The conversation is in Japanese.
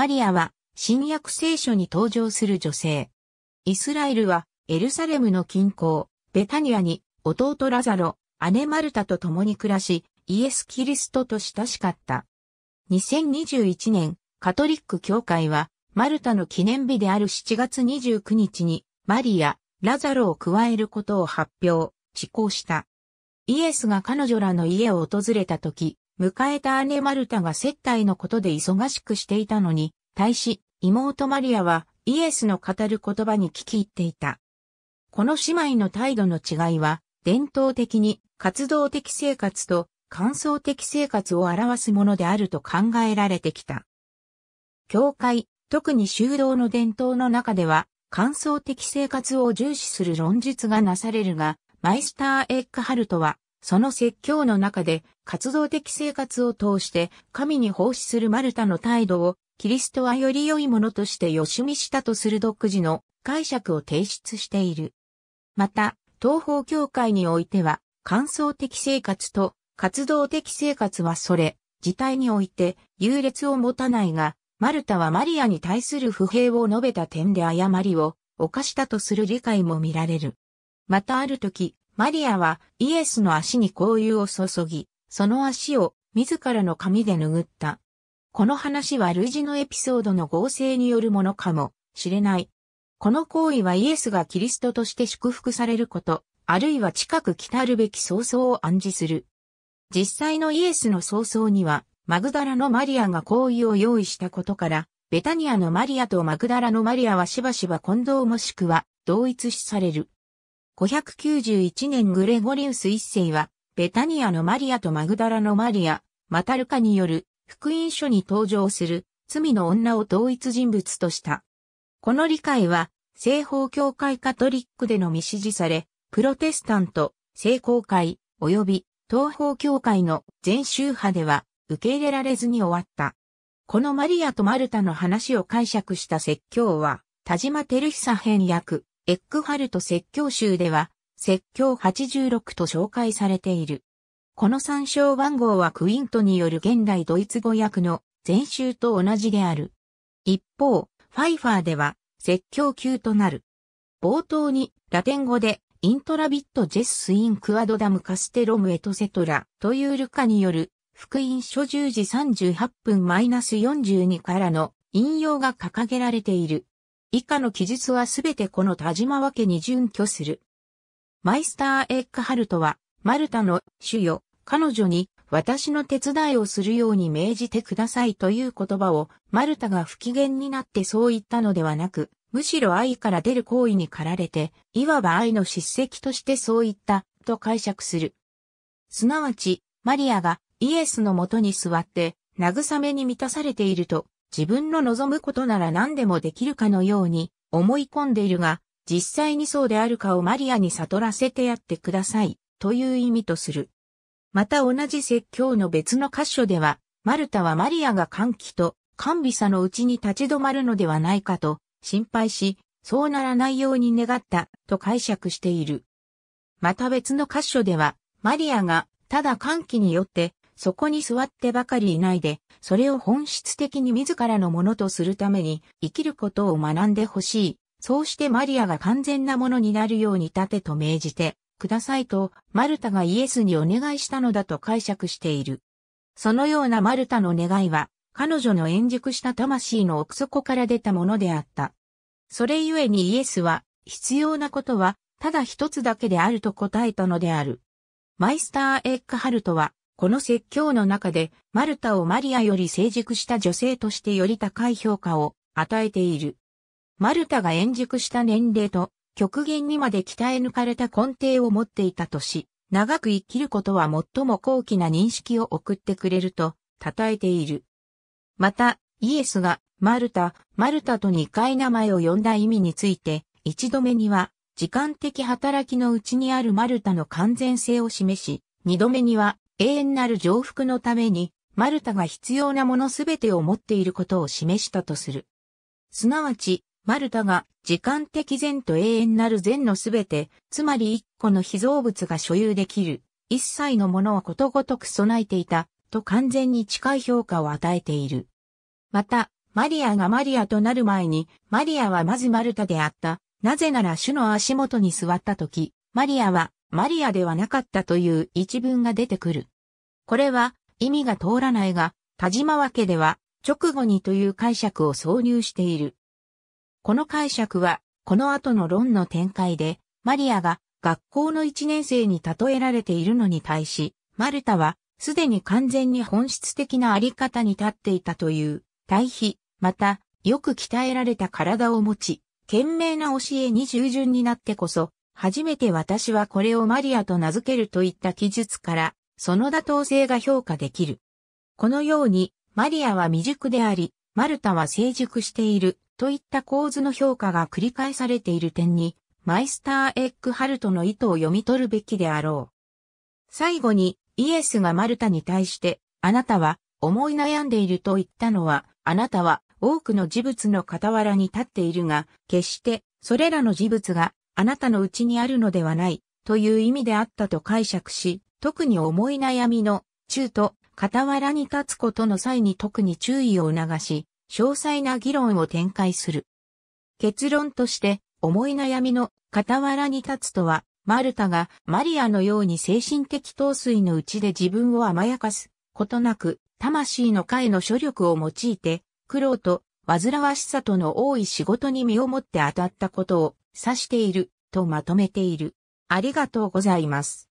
マリアは新約聖書に登場する女性。イスラエルはエルサレムの近郊、ベタニアに弟ラザロ、姉マルタと共に暮らし、イエス・キリストと親しかった。2021年、カトリック教会は、マルタの記念日である7月29日に、マリア、ラザロを加えることを発表、施行した。イエスが彼女らの家を訪れた時、迎えた姉マルタが接待のことで忙しくしていたのに、対し、妹マリアはイエスの語る言葉に聞き入っていた。この姉妹の態度の違いは、伝統的に活動的生活と感想的生活を表すものであると考えられてきた。教会、特に修道の伝統の中では、感想的生活を重視する論述がなされるが、マイスター・エッカハルトは、その説教の中で活動的生活を通して神に奉仕するマルタの態度をキリストはより良いものとしてよしみしたとする独自の解釈を提出している。また、東方教会においては、感想的生活と活動的生活はそれ、自体において優劣を持たないが、マルタはマリアに対する不平を述べた点で誤りを犯したとする理解も見られる。またある時、マリアはイエスの足に香油を注ぎ、その足を自らの髪で拭った。この話は類似のエピソードの合成によるものかもしれない。この行為はイエスがキリストとして祝福されること、あるいは近く来たるべき早々を暗示する。実際のイエスの早々には、マグダラのマリアが行為を用意したことから、ベタニアのマリアとマグダラのマリアはしばしば混同もしくは同一視される。591年グレゴリウス一世は、ベタニアのマリアとマグダラのマリア、マタルカによる福音書に登場する罪の女を同一人物とした。この理解は、西方教会カトリックでのみ支持され、プロテスタント、聖公会、及び東方教会の全宗派では受け入れられずに終わった。このマリアとマルタの話を解釈した説教は、田島照久編訳、エッグハルト説教集では、説教86と紹介されている。この参照番号はクイントによる現代ドイツ語訳の全集と同じである。一方、ファイファーでは説教級となる。冒頭にラテン語でイントラビットジェススインクアドダムカステロムエトセトラというルカによる福音書10時38分 -42 からの引用が掲げられている。以下の記述はすべてこの田島分けに準拠する。マイスター・エッカハルトは、マルタの主よ、彼女に私の手伝いをするように命じてくださいという言葉を、マルタが不機嫌になってそう言ったのではなく、むしろ愛から出る行為に駆られて、いわば愛の叱責としてそう言った、と解釈する。すなわち、マリアがイエスのもとに座って、慰めに満たされていると自分の望むことなら何でもできるかのように思い込んでいるが、実際にそうであるかをマリアに悟らせてやってください、という意味とする。また同じ説教の別の箇所では、マルタはマリアが歓喜と甘美さのうちに立ち止まるのではないかと心配し、そうならないように願ったと解釈している。また別の箇所では、マリアがただ歓喜によってそこに座ってばかりいないで、それを本質的に自らのものとするために、生きることを学んでほしい。そうしてマリアが完全なものになるように立てと命じて、くださいと、マルタがイエスにお願いしたのだと解釈している。そのようなマルタの願いは、彼女の円熟した魂の奥底から出たものであった。それゆえにイエスは、必要なことは、ただ一つだけであると答えたのである。マイスター・エッグハルトは、この説教の中で、マルタをマリアより成熟した女性としてより高い評価を与えている。マルタが円熟した年齢と、極限にまで鍛え抜かれた根底を持っていたとし、長く生きることは最も高貴な認識を送ってくれると、称えている。また、イエスが、マルタ、マルタと2回名前を呼んだ意味について、一度目には、時間的働きのうちにあるマルタの完全性を示し、二度目には、永遠なる上複のために、マルタが必要なものすべてを持っていることを示したとする。すなわち、マルタが時間的善と永遠なる善のすべて、つまり一個の被造物が所有できる、一切のものをことごとく備えていた、と完全に近い評価を与えている。また、マリアがマリアとなる前に、マリアはまずマルタであった。なぜなら主の足元に座った時、マリアはマリアではなかったという一文が出てくる。これは意味が通らないが、田島和家では直後にという解釈を挿入している。この解釈は、この後の論の展開で、マリアが学校の一年生に例えられているのに対し、マルタはすでに完全に本質的なあり方に立っていたという対比、また、よく鍛えられた体を持ち、懸命な教えに従順になってこそ、初めて私はこれをマリアと名付けるといった記述から、その妥当性が評価できる。このように、マリアは未熟であり、マルタは成熟している、といった構図の評価が繰り返されている点に、マイスター・エッグハルトの意図を読み取るべきであろう。最後に、イエスがマルタに対して、あなたは思い悩んでいると言ったのは、あなたは多くの事物の傍らに立っているが、決してそれらの事物があなたのうちにあるのではないという意味であったと解釈し、特に重い悩みの中途、傍らに立つことの際に特に注意を促し、詳細な議論を展開する。結論として、重い悩みの傍らに立つとは、マルタがマリアのように精神的陶酔のうちで自分を甘やかすことなく、魂の会の諸力を用いて、苦労と煩わしさとの多い仕事に身をもって当たったことを指しているとまとめている。ありがとうございます。